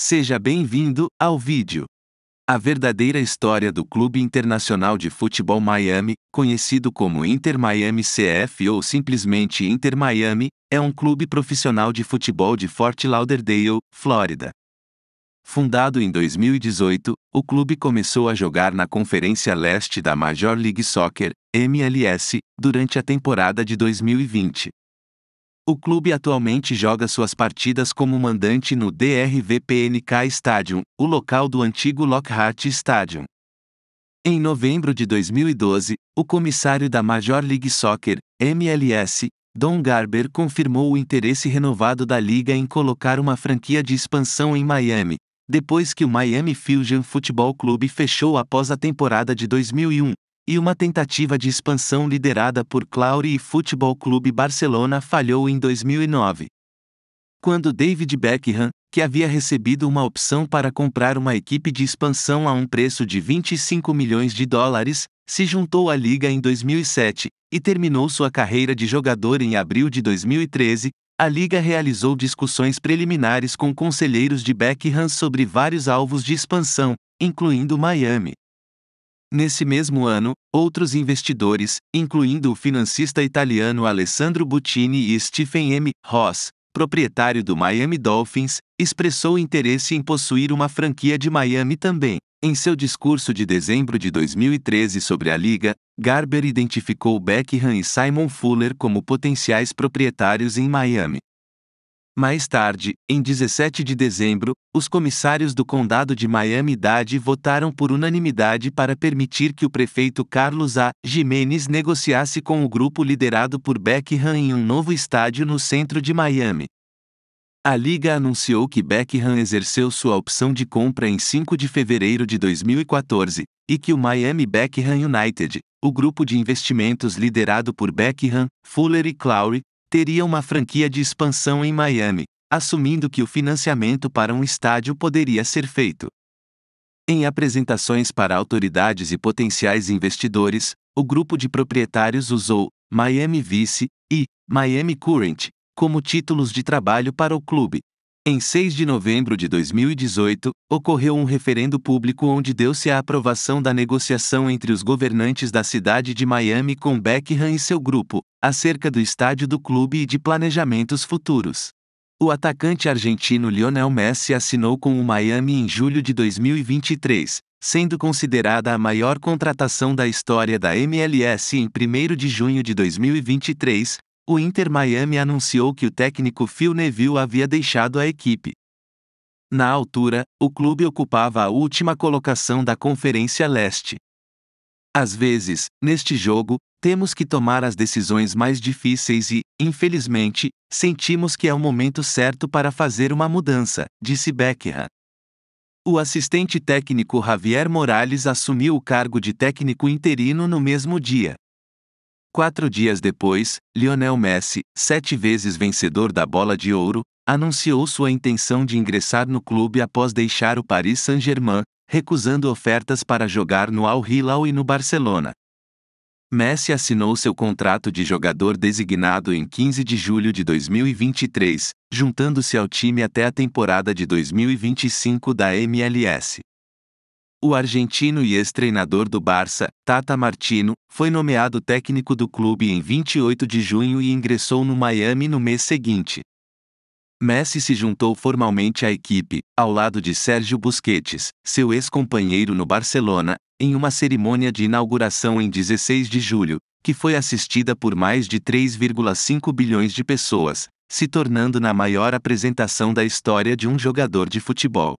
Seja bem-vindo ao vídeo. A verdadeira história do Clube Internacional de Futebol Miami, conhecido como Inter Miami CF ou simplesmente Inter Miami, é um clube profissional de futebol de Fort Lauderdale, Flórida. Fundado em 2018, o clube começou a jogar na Conferência Leste da Major League Soccer, MLS, durante a temporada de 2020. O clube atualmente joga suas partidas como mandante no DRVPNK Stadium, o local do antigo Lockhart Stadium. Em novembro de 2012, o comissário da Major League Soccer, MLS, Don Garber confirmou o interesse renovado da liga em colocar uma franquia de expansão em Miami, depois que o Miami Fusion Football Club fechou após a temporada de 2001, e uma tentativa de expansão liderada por Clauri e Futebol Clube Barcelona falhou em 2009. Quando David Beckham, que havia recebido uma opção para comprar uma equipe de expansão a um preço de 25 milhões de dólares, se juntou à liga em 2007 e terminou sua carreira de jogador em abril de 2013, a liga realizou discussões preliminares com conselheiros de Beckham sobre vários alvos de expansão, incluindo Miami. Nesse mesmo ano, outros investidores, incluindo o financista italiano Alessandro Buttini e Stephen M. Ross, proprietário do Miami Dolphins, expressou interesse em possuir uma franquia de Miami também. Em seu discurso de dezembro de 2013 sobre a liga, Garber identificou Beckham e Simon Fuller como potenciais proprietários em Miami. Mais tarde, em 17 de dezembro, os comissários do Condado de Miami-Dade votaram por unanimidade para permitir que o prefeito Carlos A. Jimenez negociasse com o grupo liderado por Beckham em um novo estádio no centro de Miami. A liga anunciou que Beckham exerceu sua opção de compra em 5 de fevereiro de 2014, e que o Miami Beckham United, o grupo de investimentos liderado por Beckham, Fuller e Clowry, teria uma franquia de expansão em Miami, assumindo que o financiamento para um estádio poderia ser feito. Em apresentações para autoridades e potenciais investidores, o grupo de proprietários usou Miami Vice e Miami Current como títulos de trabalho para o clube. Em 6 de novembro de 2018, ocorreu um referendo público onde deu-se a aprovação da negociação entre os governantes da cidade de Miami com Beckham e seu grupo, acerca do estádio do clube e de planejamentos futuros. O atacante argentino Lionel Messi assinou com o Miami em julho de 2023, sendo considerada a maior contratação da história da MLS em 1 de junho de 2023. O Inter Miami anunciou que o técnico Phil Neville havia deixado a equipe. Na altura, o clube ocupava a última colocação da Conferência Leste. Às vezes, neste jogo, temos que tomar as decisões mais difíceis e, infelizmente, sentimos que é o momento certo para fazer uma mudança, disse Beckham. O assistente técnico Javier Morales assumiu o cargo de técnico interino no mesmo dia. Quatro dias depois, Lionel Messi, sete vezes vencedor da Bola de Ouro, anunciou sua intenção de ingressar no clube após deixar o Paris Saint-Germain, recusando ofertas para jogar no Al Hilal e no Barcelona. Messi assinou seu contrato de jogador designado em 15 de julho de 2023, juntando-se ao time até a temporada de 2025 da MLS. O argentino e ex-treinador do Barça, Tata Martino, foi nomeado técnico do clube em 28 de junho e ingressou no Miami no mês seguinte. Messi se juntou formalmente à equipe, ao lado de Sérgio Busquets, seu ex-companheiro no Barcelona, em uma cerimônia de inauguração em 16 de julho, que foi assistida por mais de 3,5 bilhões de pessoas, se tornando na maior apresentação da história de um jogador de futebol.